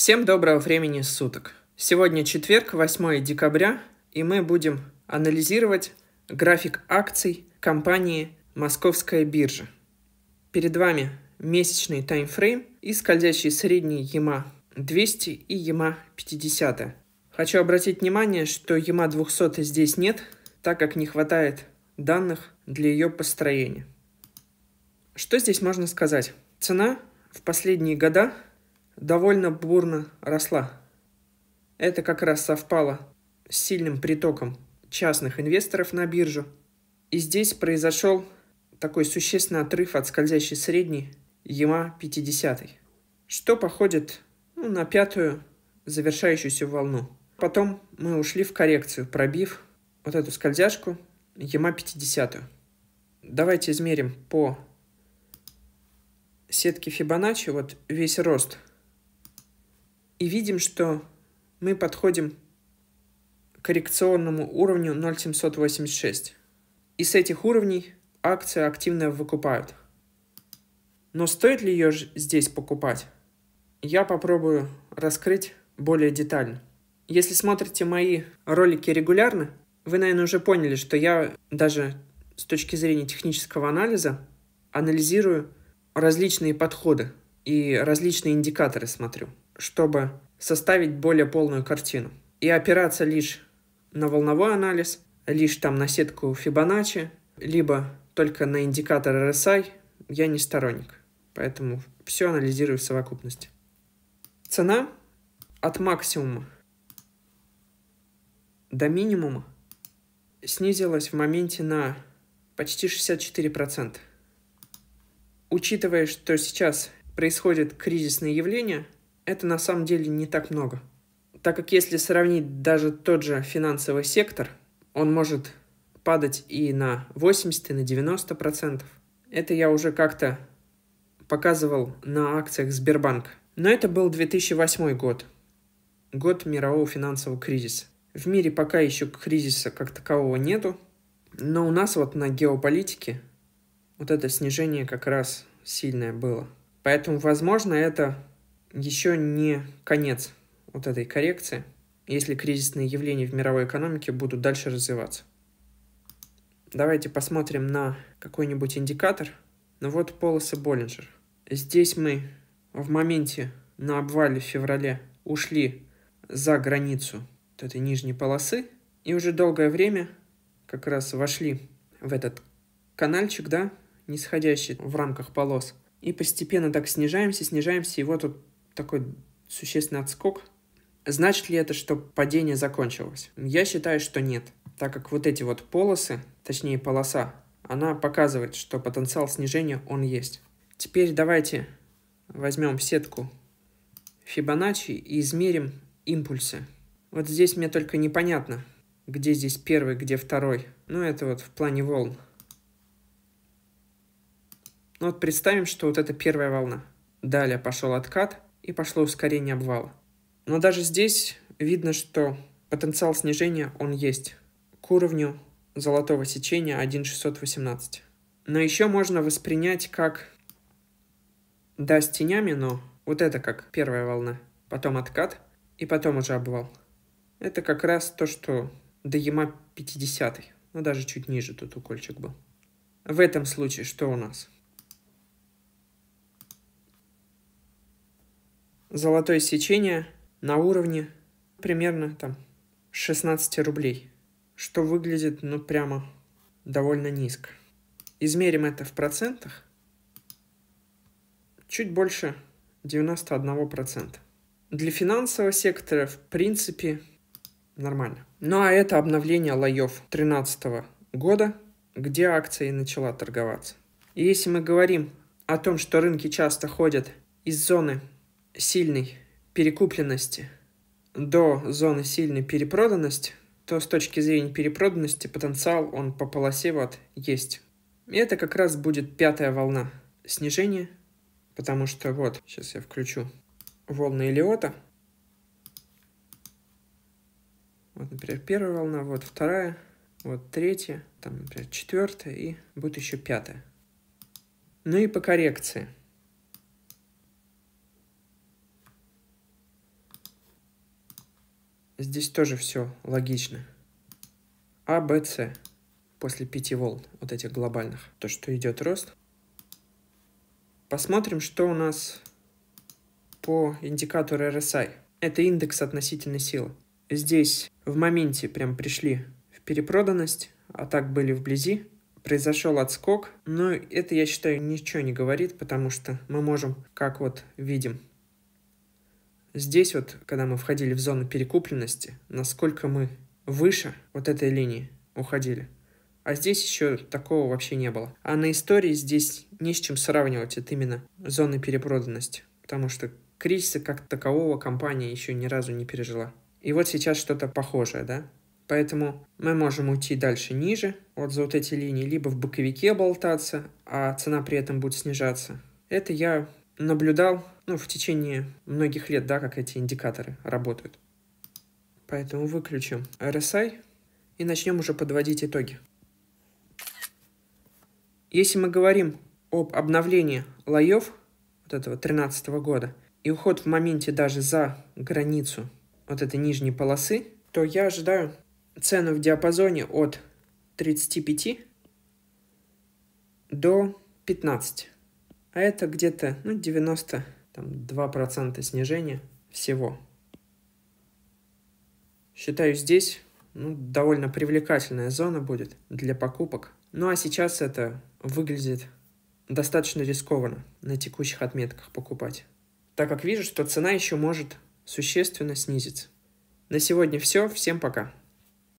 Всем доброго времени суток. Сегодня четверг, 8 декабря, и мы будем анализировать график акций компании Московская биржа. Перед вами месячный таймфрейм и скользящий средний ЕМА 200 и ЕМА 50. Хочу обратить внимание, что ЕМА 200 здесь нет, так как не хватает данных для ее построения. Что здесь можно сказать? Цена в последние года довольно бурно росла. Это как раз совпало с сильным притоком частных инвесторов на биржу. И здесь произошел такой существенный отрыв от скользящей средней ЕМА 50, что походит ну, на пятую завершающуюся волну. Потом мы ушли в коррекцию, пробив вот эту скользяшку ЕМА 50. Давайте измерим по сетке Фибоначчи вот весь рост – и видим, что мы подходим к коррекционному уровню 0,786. И с этих уровней акции активно выкупают. Но стоит ли ее здесь покупать? Я попробую раскрыть более детально. Если смотрите мои ролики регулярно, вы, наверное, уже поняли, что я даже с точки зрения технического анализа анализирую различные подходы и различные индикаторы смотрю, чтобы составить более полную картину. И опираться лишь на волновой анализ, лишь там на сетку Fibonacci, либо только на индикатор RSI, я не сторонник. Поэтому все анализирую в совокупности. Цена от максимума до минимума снизилась в моменте на почти 64%. Учитывая, что сейчас происходят кризисные явления, это на самом деле не так много. Так как если сравнить даже тот же финансовый сектор, он может падать и на 80, и на 90 процентов. Это я уже как-то показывал на акциях Сбербанка. Но это был 2008 год, год мирового финансового кризиса. В мире пока еще кризиса как такового нету, но у нас вот на геополитике вот это снижение как раз сильное было – Поэтому, возможно, это еще не конец вот этой коррекции, если кризисные явления в мировой экономике будут дальше развиваться. Давайте посмотрим на какой-нибудь индикатор. Ну вот полосы Боллинджер. Здесь мы в моменте на обвале в феврале ушли за границу вот этой нижней полосы и уже долгое время как раз вошли в этот канальчик, да, нисходящий в рамках полос. И постепенно так снижаемся, снижаемся, и вот тут такой существенный отскок. Значит ли это, что падение закончилось? Я считаю, что нет, так как вот эти вот полосы, точнее полоса, она показывает, что потенциал снижения он есть. Теперь давайте возьмем сетку Фибоначчи и измерим импульсы. Вот здесь мне только непонятно, где здесь первый, где второй. Ну, это вот в плане волн. Ну вот представим, что вот это первая волна. Далее пошел откат и пошло ускорение обвала. Но даже здесь видно, что потенциал снижения он есть к уровню золотого сечения 1.618. Но еще можно воспринять как... Да, с тенями, но вот это как первая волна, потом откат и потом уже обвал. Это как раз то, что до Яма 50, ну даже чуть ниже тут укольчик был. В этом случае что у нас? золотое сечение на уровне примерно там 16 рублей, что выглядит, ну, прямо довольно низко. Измерим это в процентах. Чуть больше 91%. Для финансового сектора, в принципе, нормально. Ну а это обновление лоев 2013 года, где акция и начала торговаться. И если мы говорим о том, что рынки часто ходят из зоны сильной перекупленности до зоны сильной перепроданности, то с точки зрения перепроданности потенциал он по полосе вот есть. И это как раз будет пятая волна снижения, потому что вот, сейчас я включу волны Элиота. Вот, например, первая волна, вот вторая, вот третья, там, например, четвертая и будет еще пятая. Ну и по коррекции – Здесь тоже все логично. А, Б, С. После пяти волн, вот этих глобальных. То, что идет рост. Посмотрим, что у нас по индикатору RSI. Это индекс относительной силы. Здесь в моменте прям пришли в перепроданность, а так были вблизи. Произошел отскок, но это, я считаю, ничего не говорит, потому что мы можем, как вот видим, Здесь вот, когда мы входили в зону перекупленности, насколько мы выше вот этой линии уходили. А здесь еще такого вообще не было. А на истории здесь не с чем сравнивать, это именно зоны перепроданности. Потому что кризиса как такового компания еще ни разу не пережила. И вот сейчас что-то похожее, да? Поэтому мы можем уйти дальше ниже, вот за вот эти линии, либо в боковике болтаться, а цена при этом будет снижаться. Это я наблюдал ну, в течение многих лет, да, как эти индикаторы работают. Поэтому выключим RSI и начнем уже подводить итоги. Если мы говорим об обновлении лоев вот этого 2013 года и уход в моменте даже за границу вот этой нижней полосы, то я ожидаю цену в диапазоне от 35 до 15. А это где-то ну, 90 там, 2% снижения всего. Считаю, здесь ну, довольно привлекательная зона будет для покупок. Ну а сейчас это выглядит достаточно рискованно на текущих отметках покупать, так как вижу, что цена еще может существенно снизиться. На сегодня все, всем пока.